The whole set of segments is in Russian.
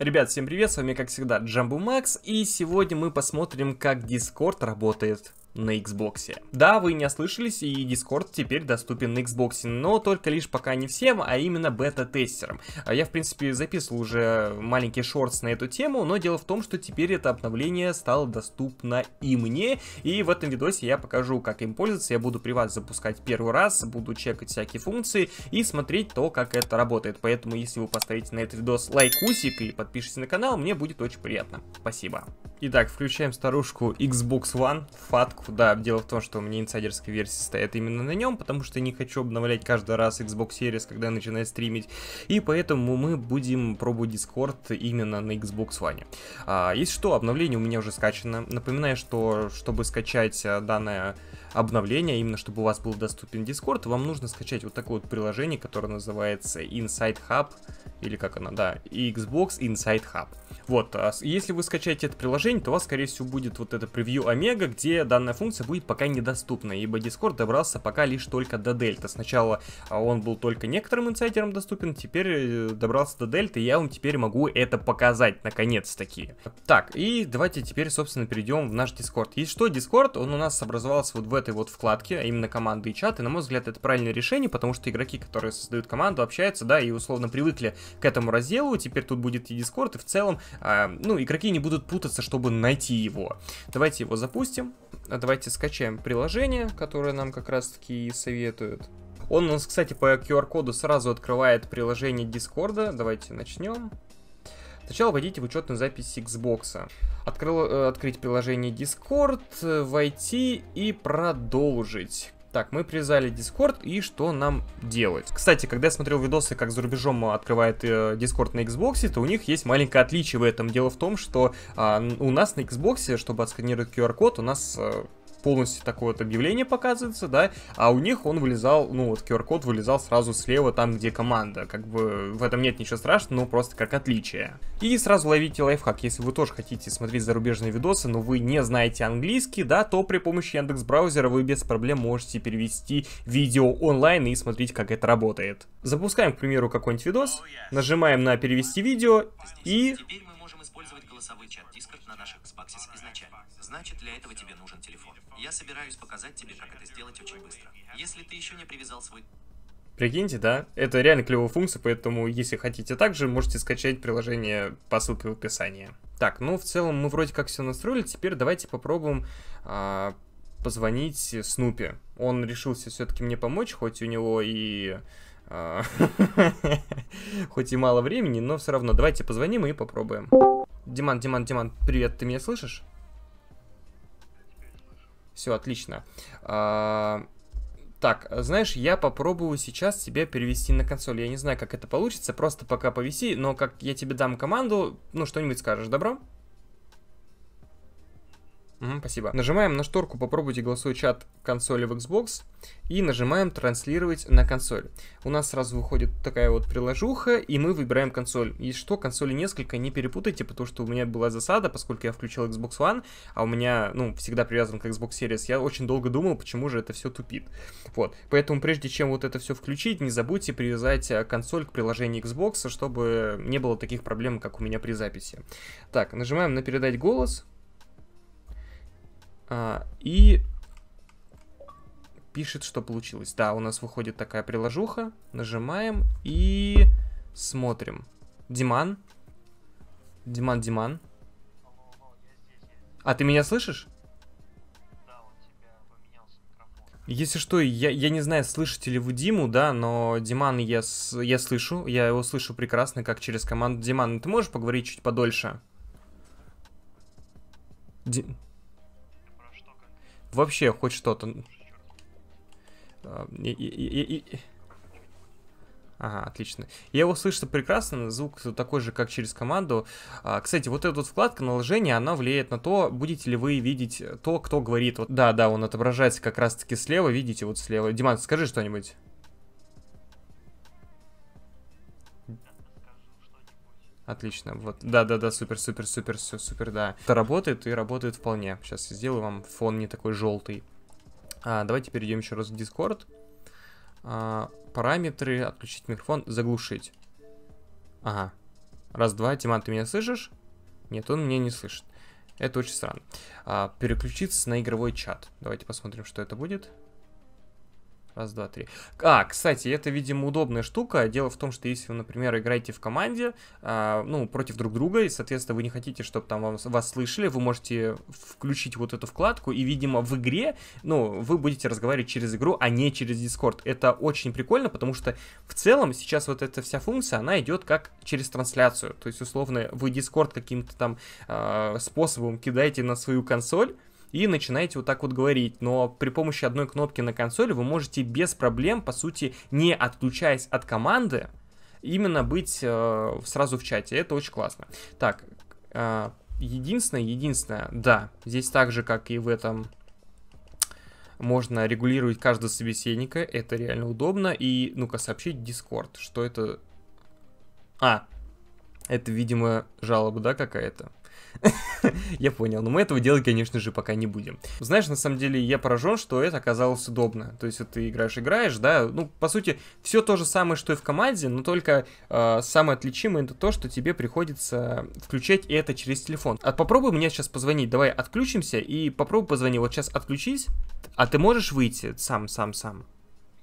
Ребят, всем привет, с вами как всегда Джамбу Макс, и сегодня мы посмотрим, как Discord работает на Xbox. Да, вы не ослышались, и Discord теперь доступен на Xbox, но только лишь пока не всем, а именно бета-тестерам. А я, в принципе, записывал уже маленький шортс на эту тему, но дело в том, что теперь это обновление стало доступно и мне, и в этом видосе я покажу, как им пользоваться, я буду при вас запускать первый раз, буду чекать всякие функции и смотреть то, как это работает, поэтому если вы поставите на этот видос лайкусик и подпишитесь на канал, мне будет очень приятно. Спасибо. Итак, включаем старушку Xbox One, фатку, да, дело в том, что у меня инсайдерская версия стоит именно на нем, потому что не хочу обновлять каждый раз Xbox Series, когда я начинаю стримить, и поэтому мы будем пробовать Discord именно на Xbox One. А, если что, обновление у меня уже скачано. Напоминаю, что чтобы скачать а, данное обновления, именно чтобы у вас был доступен Discord, вам нужно скачать вот такое вот приложение, которое называется Inside Hub, или как оно, да, Xbox Inside Hub. Вот, а если вы скачаете это приложение, то у вас, скорее всего, будет вот это превью Омега, где данная функция будет пока недоступна, ибо Discord добрался пока лишь только до Дельта. Сначала а, он был только некоторым инсайдерам доступен, теперь э, добрался до Дельта, и я вам теперь могу это показать, наконец-таки. Так, и давайте теперь, собственно, перейдем в наш Discord. И что, Discord, он у нас образовался вот в этой вот вкладке, а именно команды и чаты, на мой взгляд, это правильное решение, потому что игроки, которые создают команду, общаются, да, и условно привыкли к этому разделу, теперь тут будет и Discord, и в целом, э, ну, игроки не будут путаться, чтобы найти его. Давайте его запустим, давайте скачаем приложение, которое нам как раз-таки советуют. Он у нас, кстати, по QR-коду сразу открывает приложение Discord. Давайте начнем. Сначала войдите в учетную запись Xbox. Открыл, э, открыть приложение Discord, э, войти и продолжить. Так, мы привязали Discord, и что нам делать? Кстати, когда я смотрел видосы, как за рубежом открывает э, Discord на Xbox, то у них есть маленькое отличие в этом. Дело в том, что э, у нас на Xbox, чтобы отсканировать QR-код, у нас э, полностью такое вот объявление показывается, да, а у них он вылезал, ну вот QR-код вылезал сразу слева, там, где команда, как бы в этом нет ничего страшного, но просто как отличие. И сразу ловите лайфхак, если вы тоже хотите смотреть зарубежные видосы, но вы не знаете английский, да, то при помощи Яндекс браузера вы без проблем можете перевести видео онлайн и смотреть, как это работает. Запускаем, к примеру, какой-нибудь видос, нажимаем на перевести видео и можем использовать голосовой чат Discord на наших Xboxes изначально. Значит, для этого тебе нужен телефон. Я собираюсь показать тебе, как это сделать очень быстро. Если ты еще не привязал свой... Прикиньте, да? Это реально клевая функция, поэтому если хотите также, можете скачать приложение по ссылке в описании. Так, ну в целом мы вроде как все настроили, теперь давайте попробуем а, позвонить Снупе. Он решился все-таки мне помочь, хоть у него и а, хоть и мало времени, но все равно. Давайте позвоним и попробуем. Диман, Диман, Диман, привет, ты меня слышишь? Все, отлично. А, так, знаешь, я попробую сейчас тебя перевести на консоль. Я не знаю, как это получится, просто пока повиси, но как я тебе дам команду, ну что-нибудь скажешь, добро? Угу, спасибо. Нажимаем на шторку «Попробуйте голосовой чат консоли в Xbox» и нажимаем «Транслировать на консоль». У нас сразу выходит такая вот приложуха, и мы выбираем консоль. И что, консоли несколько, не перепутайте, потому что у меня была засада, поскольку я включил Xbox One, а у меня, ну, всегда привязан к Xbox Series. Я очень долго думал, почему же это все тупит. Вот, поэтому прежде чем вот это все включить, не забудьте привязать э, консоль к приложению Xbox, чтобы не было таких проблем, как у меня при записи. Так, нажимаем на «Передать голос». А, и пишет, что получилось. Да, у нас выходит такая приложуха. Нажимаем и смотрим. Диман. Диман, Диман. А ты меня слышишь? Если что, я, я не знаю, слышите ли вы Диму, да, но Диман я, с, я слышу, я его слышу прекрасно, как через команду Диман. Ты можешь поговорить чуть подольше? Дим вообще хоть что-то. А, ага, отлично. Я его слышу прекрасно, звук такой же, как через команду. А, кстати, вот эта вот вкладка наложения, она влияет на то, будете ли вы видеть э, то, кто говорит. Вот, да, да, он отображается как раз-таки слева, видите, вот слева. Диман, скажи что-нибудь. Отлично, вот, да-да-да, супер-супер-супер, все супер, да. Это работает и работает вполне. Сейчас сделаю вам фон не такой желтый. А, давайте перейдем еще раз в Discord. А, параметры, отключить микрофон, заглушить. Ага. Раз, два, Тиман, ты меня слышишь? Нет, он меня не слышит. Это очень странно. А, переключиться на игровой чат. Давайте посмотрим, что это будет. Раз, два, три. А, кстати, это, видимо, удобная штука. Дело в том, что если вы, например, играете в команде, а, ну, против друг друга, и, соответственно, вы не хотите, чтобы там вам, вас слышали, вы можете включить вот эту вкладку, и, видимо, в игре, ну, вы будете разговаривать через игру, а не через Discord. Это очень прикольно, потому что в целом сейчас вот эта вся функция, она идет как через трансляцию. То есть, условно, вы Discord каким-то там э, способом кидаете на свою консоль, и начинаете вот так вот говорить. Но при помощи одной кнопки на консоли вы можете без проблем, по сути, не отключаясь от команды, именно быть э, сразу в чате. Это очень классно. Так, э, единственное, единственное, да, здесь так же, как и в этом можно регулировать каждого собеседника, это реально удобно. И, ну-ка, сообщить Discord, что это... А, это, видимо, жалоба, да, какая-то? я понял, но мы этого делать, конечно же, пока не будем. Знаешь, на самом деле, я поражен, что это оказалось удобно. То есть, ты играешь-играешь, да, ну, по сути, все то же самое, что и в команде, но только э, самое отличимое это то, что тебе приходится включать это через телефон. А попробуй мне сейчас позвонить, давай отключимся и попробуй позвони. Вот сейчас отключись, а ты можешь выйти сам-сам-сам?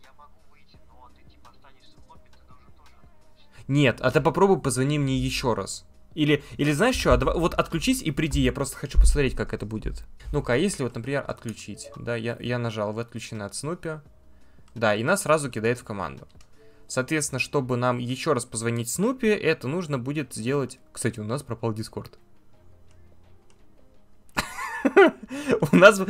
Типа Нет, а ты попробуй позвони мне еще раз. Или, или знаешь что, вот отключись и приди, я просто хочу посмотреть, как это будет. Ну-ка, а если вот, например, отключить? Да, я, я нажал, вы отключены от Снупи. Да, и нас сразу кидает в команду. Соответственно, чтобы нам еще раз позвонить Снупи, это нужно будет сделать... Кстати, у нас пропал Дискорд. у нас...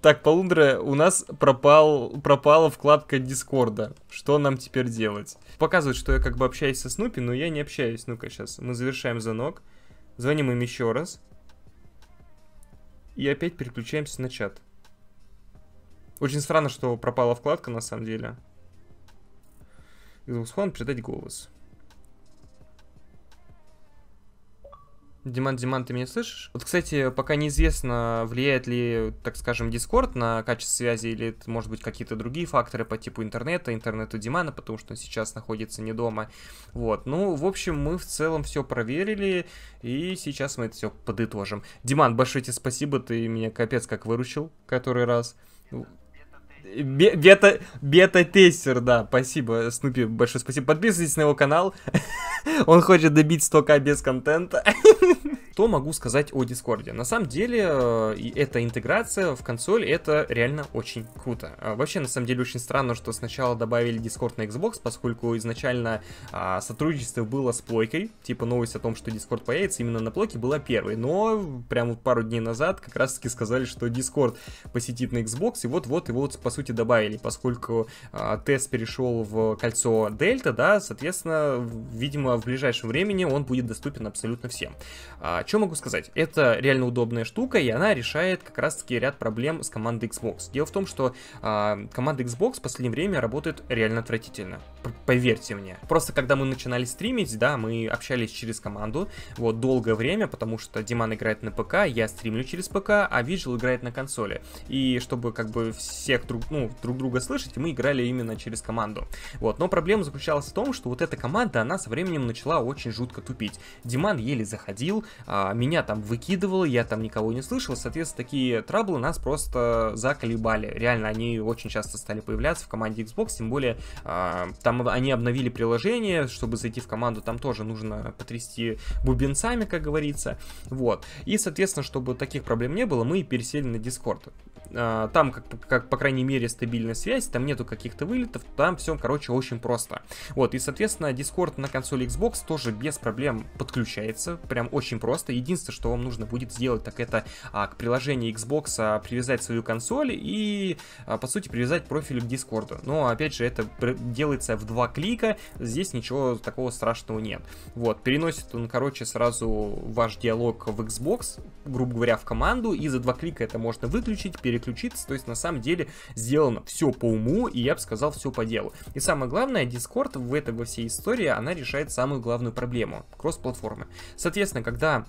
Так, Полундра, у нас пропал, пропала вкладка Дискорда. Что нам теперь делать? Показывает, что я как бы общаюсь со Снупи, но я не общаюсь. Ну-ка, сейчас мы завершаем звонок. Звоним им еще раз. И опять переключаемся на чат. Очень странно, что пропала вкладка, на самом деле. Голосхон, придать голос. Диман, Диман, ты меня слышишь? Вот, кстати, пока неизвестно, влияет ли, так скажем, Дискорд на качество связи или, это, может быть, какие-то другие факторы по типу интернета, интернету Димана, потому что он сейчас находится не дома. Вот, ну, в общем, мы в целом все проверили, и сейчас мы это все подытожим. Диман, большое тебе спасибо, ты меня капец как выручил который раз. Бета-тестер, бета да, спасибо, Снупи, большое спасибо. Подписывайтесь на его канал. Он хочет добить 100к без контента что могу сказать о Дискорде? На самом деле, э, эта интеграция в консоль, это реально очень круто. А, вообще, на самом деле, очень странно, что сначала добавили Discord на Xbox, поскольку изначально а, сотрудничество было с Плойкой, типа новость о том, что Discord появится именно на Плойке, была первой, но прямо пару дней назад как раз-таки сказали, что Discord посетит на Xbox, и вот-вот его, по сути, добавили, поскольку а, тест перешел в кольцо Дельта, да, соответственно, видимо, в ближайшем времени он будет доступен абсолютно всем. А, что могу сказать? Это реально удобная штука, и она решает как раз-таки ряд проблем с командой Xbox. Дело в том, что э, команда Xbox в последнее время работает реально отвратительно поверьте мне. Просто когда мы начинали стримить, да, мы общались через команду, вот, долгое время, потому что Диман играет на ПК, я стримлю через ПК, а Vigil играет на консоли. И чтобы как бы всех друг, ну, друг друга слышать, мы играли именно через команду. Вот, но проблема заключалась в том, что вот эта команда, она со временем начала очень жутко тупить. Диман еле заходил, а, меня там выкидывало, я там никого не слышал, соответственно, такие траблы нас просто заколебали. Реально, они очень часто стали появляться в команде Xbox, тем более а, там там они обновили приложение, чтобы зайти в команду, там тоже нужно потрясти бубенцами, как говорится. Вот. И, соответственно, чтобы таких проблем не было, мы пересели на Discord. А, там, как, как, по крайней мере, стабильная связь, там нету каких-то вылетов, там все, короче, очень просто. Вот, и, соответственно, Discord на консоли Xbox тоже без проблем подключается, прям очень просто. Единственное, что вам нужно будет сделать, так это а, к приложению Xbox а, привязать свою консоль и, а, по сути, привязать профиль к Discord. Но, опять же, это делается в два клика, здесь ничего такого страшного нет. Вот, переносит он, короче, сразу ваш диалог в Xbox, грубо говоря, в команду, и за два клика это можно выключить, переключить подключиться. То есть, на самом деле, сделано все по уму, и я бы сказал, все по делу. И самое главное, Discord в этой во всей истории, она решает самую главную проблему — кросс-платформы. Соответственно, когда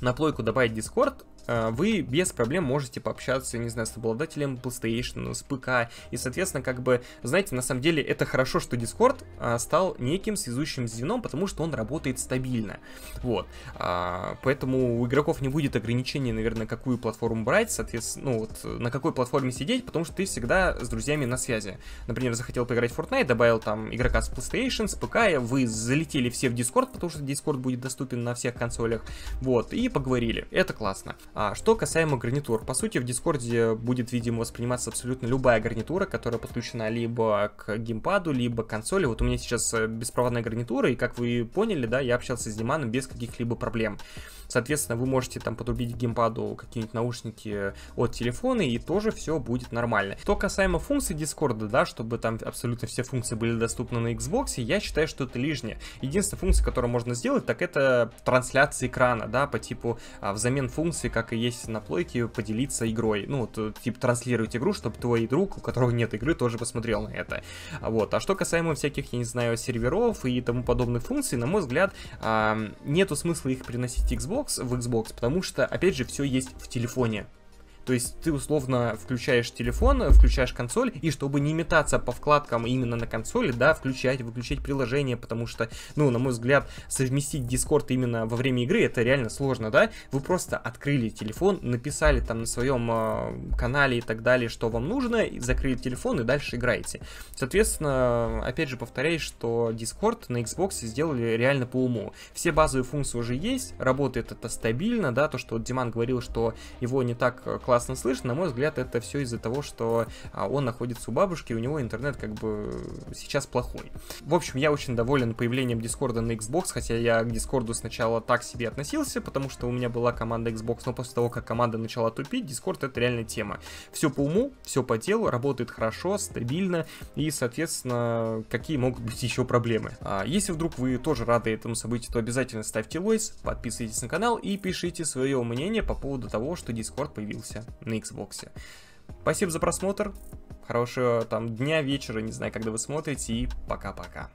на плойку добавить Discord, Э, вы без проблем можете пообщаться, не знаю, с обладателем PlayStation, с ПК, и, соответственно, как бы, знаете, на самом деле это хорошо, что Discord э, стал неким связующим звеном, потому что он работает стабильно, вот, а, поэтому у игроков не будет ограничений, наверное, какую платформу брать, соответственно, ну, вот, на какой платформе сидеть, потому что ты всегда с друзьями на связи, например, захотел поиграть в Fortnite, добавил там игрока с PlayStation, с ПК, вы залетели все в Discord, потому что Discord будет доступен на всех консолях, вот, и поговорили, это классно, а, что касаемо гарнитур, по сути в Дискорде будет, видимо, восприниматься абсолютно любая гарнитура, которая подключена либо к геймпаду, либо к консоли. Вот у меня сейчас э, беспроводная гарнитура, и как вы поняли, да, я общался с Диманом без каких-либо проблем. Соответственно, вы можете там подрубить геймпаду какие-нибудь наушники от телефона, и тоже все будет нормально. Что касаемо функций Дискорда, да, чтобы там абсолютно все функции были доступны на Xbox, я считаю, что это лишнее. Единственная функция, которую можно сделать, так это трансляция экрана, да, по типу а, взамен функции, как и есть на плойке, поделиться игрой. Ну, вот, э, типа транслировать игру, чтобы твой друг, у которого нет игры, тоже посмотрел на это. Вот. А что касаемо всяких, я не знаю, серверов и тому подобных функций, на мой взгляд, а, нету смысла их приносить Xbox, Xbox, в Xbox, потому что, опять же, все есть в телефоне. То есть ты условно включаешь телефон, включаешь консоль, и чтобы не метаться по вкладкам именно на консоли, да, включать, выключать приложение, потому что, ну, на мой взгляд, совместить Discord именно во время игры, это реально сложно, да? Вы просто открыли телефон, написали там на своем э, канале и так далее, что вам нужно, и закрыли телефон и дальше играете. Соответственно, опять же повторяюсь, что Discord на Xbox сделали реально по уму. Все базовые функции уже есть, работает это стабильно, да, то, что Диман говорил, что его не так э, классно ужасно слышно. На мой взгляд, это все из-за того, что а, он находится у бабушки, и у него интернет как бы сейчас плохой. В общем, я очень доволен появлением Дискорда на Xbox, хотя я к Дискорду сначала так себе относился, потому что у меня была команда Xbox, но после того, как команда начала тупить, Discord это реальная тема. Все по уму, все по делу, работает хорошо, стабильно, и, соответственно, какие могут быть еще проблемы. А если вдруг вы тоже рады этому событию, то обязательно ставьте лойс, подписывайтесь на канал и пишите свое мнение по поводу того, что Discord появился на Xbox. Спасибо за просмотр. Хорошего там дня, вечера, не знаю, когда вы смотрите. И пока-пока.